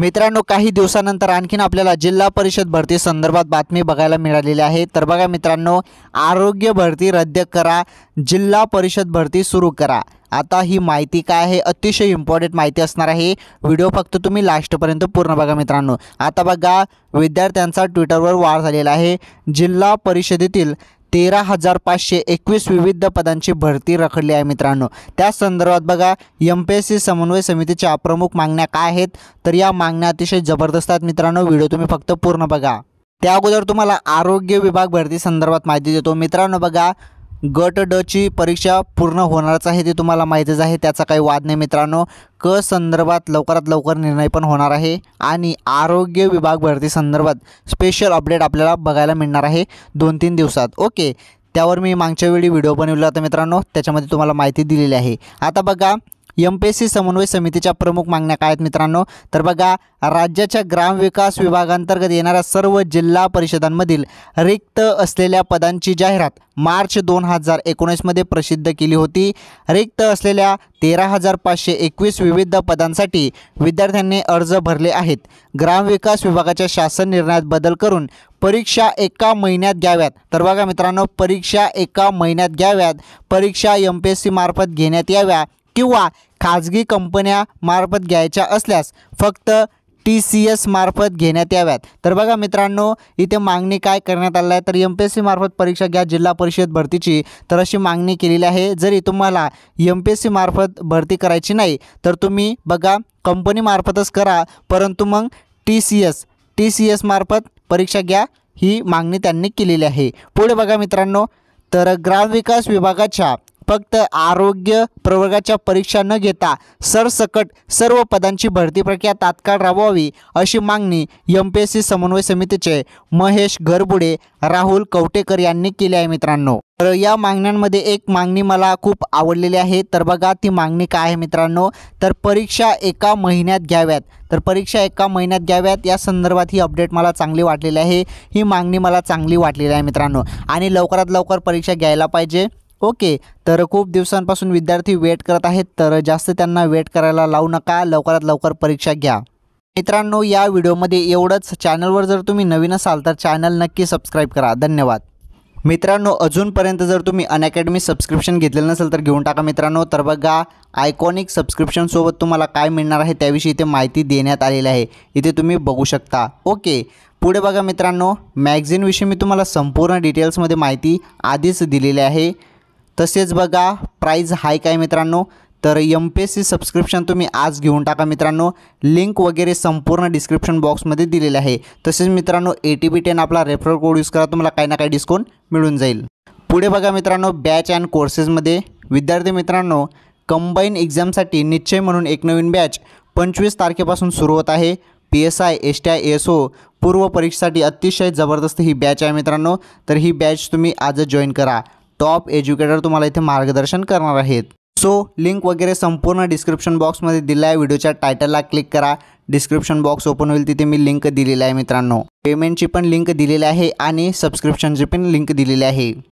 मित्रांनो काही दिवसानंतर आणखीन आपल्याला जिल्हा परिषद भरती संदर्भात बातमी बघायला मिळालेली आहे तर बघा मित्रांनो आरोग्य भरती रद्द करा जिल्हा परिषद भरती सुरू करा आता ही माहिती काय आहे अतिशय इम्पॉर्टंट माहिती असणार आहे व्हिडिओ फक्त तुम्ही लास्टपर्यंत पूर्ण बघा मित्रांनो आता बघा विद्यार्थ्यांचा ट्विटरवर वाढ झालेला आहे जिल्हा परिषदेतील तेरा हजार पाचशे एकवीस विविध पदांची भरती रखडली आहे मित्रांनो त्या संदर्भात बघा एम पी एस सी समन्वय समितीच्या प्रमुख मागण्या काय आहेत तर या मागण्या अतिशय जबरदस्त आहेत मित्रांनो व्हिडिओ तुम्ही फक्त पूर्ण बघा त्या अगोदर तुम्हाला आरोग्य विभाग भरती संदर्भात माहिती देतो मित्रांनो बघा गट डची परीक्षा पूर्ण होणारच आहे ते तुम्हाला माहितीच आहे त्याचा काही वाद नाही मित्रांनो क संदर्भात लवकरात लवकर निर्णय पण होणार आहे आणि आरोग्य विभाग भरती संदर्भात स्पेशल अपडेट आपल्याला बघायला मिळणार आहे दोन तीन दिवसात ओके त्यावर मी मागच्या वेळी व्हिडिओ बनवला होता मित्रांनो त्याच्यामध्ये तुम्हाला माहिती दिलेली आहे आता बघा एम पी एस सी समन्वय समितीच्या प्रमुख मागण्या काय आहेत मित्रांनो तर बघा राज्याच्या ग्रामविकास विभागांतर्गत येणाऱ्या सर्व जिल्हा परिषदांमधील रिक्त असलेल्या पदांची जाहिरात मार्च दोन हजार एकोणीसमध्ये प्रसिद्ध केली होती रिक्त असलेल्या तेरा हजार पाचशे एकवीस विविध पदांसाठी विद्यार्थ्यांनी अर्ज भरले आहेत ग्रामविकास विभागाच्या शासन निर्णयात बदल करून परीक्षा एका महिन्यात घ्याव्यात तर बघा मित्रांनो परीक्षा एका महिन्यात घ्याव्यात परीक्षा एम पी एस सी मार्फत घेण्यात याव्या किंवा खाजगी कंपन्यामार्फत घ्यायच्या असल्यास फक्त टी सी एस मार्फत घेण्यात याव्यात तर बघा मित्रांनो इथे मागणी काय करण्यात आलं आहे तर एम पी एस सी मार्फत परीक्षा घ्या जिल्हा परिषद भरतीची तर अशी मागणी केलेली आहे जरी तुम्हाला एम पी एस सी मार्फत भरती करायची नाही तर तुम्ही बघा कंपनीमार्फतच करा परंतु मग T C S T C S मार्फत परीक्षा घ्या ही मागणी त्यांनी केलेली आहे पुढे बघा मित्रांनो तर ग्रामविकास विभागाच्या फक्त आरोग्य प्रवर्गाच्या परीक्षा न घेता सरसकट सर्व पदांची भरती प्रक्रिया तात्काळ राबवावी अशी मागणी एम पी एस सी समन्वय समितीचे महेश घरबुडे राहुल कवटेकर यांनी केली आहे मित्रांनो तर या मागण्यांमध्ये एक मागणी मला खूप आवडलेली आहे तर बघा ती मागणी काय आहे मित्रांनो तर परीक्षा एका महिन्यात घ्याव्यात तर परीक्षा एका महिन्यात घ्याव्यात या संदर्भात ही अपडेट मला चांगली वाटलेली आहे ही मागणी मला चांगली वाटलेली आहे मित्रांनो आणि लवकरात लवकर परीक्षा घ्यायला पाहिजे ओके तर खूप दिवसांपासून विद्यार्थी वेट करत आहेत तर जास्त त्यांना वेट करायला लावू नका लवकरात लवकर परीक्षा घ्या मित्रांनो या व्हिडिओमध्ये एवढंच चॅनलवर जर तुम्ही नवीन असाल तर चॅनल नक्की सबस्क्राईब करा धन्यवाद मित्रांनो अजूनपर्यंत जर तुम्ही अनअकॅडमी सबस्क्रिप्शन घेतलेलं नसेल तर घेऊन टाका मित्रांनो तर बघा आयकॉनिक सबस्क्रिप्शनसोबत तुम्हाला काय मिळणार आहे त्याविषयी इथे माहिती देण्यात आलेली आहे इथे तुम्ही बघू शकता ओके पुढे बघा मित्रांनो मॅग्झिनविषयी मी तुम्हाला संपूर्ण डिटेल्समध्ये माहिती आधीच दिलेली आहे तसेच बघा प्राईज हाय काय मित्रांनो तर M P S C subscription तुम्ही आज घेऊन टाका मित्रांनो लिंक वगैरे संपूर्ण डिस्क्रिप्शन बॉक्समध्ये दिलेले आहे तसेच मित्रांनो ए टी बी टेन आपला रेफरल कोड यूज करा तुम्हाला काही ना काही डिस्काउंट मिळून जाईल पुढे बघा मित्रांनो बॅच अँड कोर्सेसमध्ये विद्यार्थी मित्रांनो कंबाईन एक्झामसाठी निश्चय म्हणून एक नवीन बॅच पंचवीस तारखेपासून सुरू होत आहे P S I S T I S O पूर्व परीक्षेसाठी अतिशय जबरदस्त ही बॅच आहे मित्रांनो तर ही बॅच तुम्ही आज जॉईन करा टॉप एज्युकेटर तुम्हाला इथे मार्गदर्शन करणार आहेत सो लिंक वगैरे संपूर्ण डिस्क्रिप्शन बॉक्समध्ये दिला आहे व्हिडिओच्या टायटलला क्लिक करा डिस्क्रिप्शन बॉक्स ओपन होईल तिथे मी लिंक दिलेला आहे मित्रांनो पेमेंटची पण लिंक दिलेली आहे आणि सबस्क्रिप्शनची पण लिंक दिलेली आहे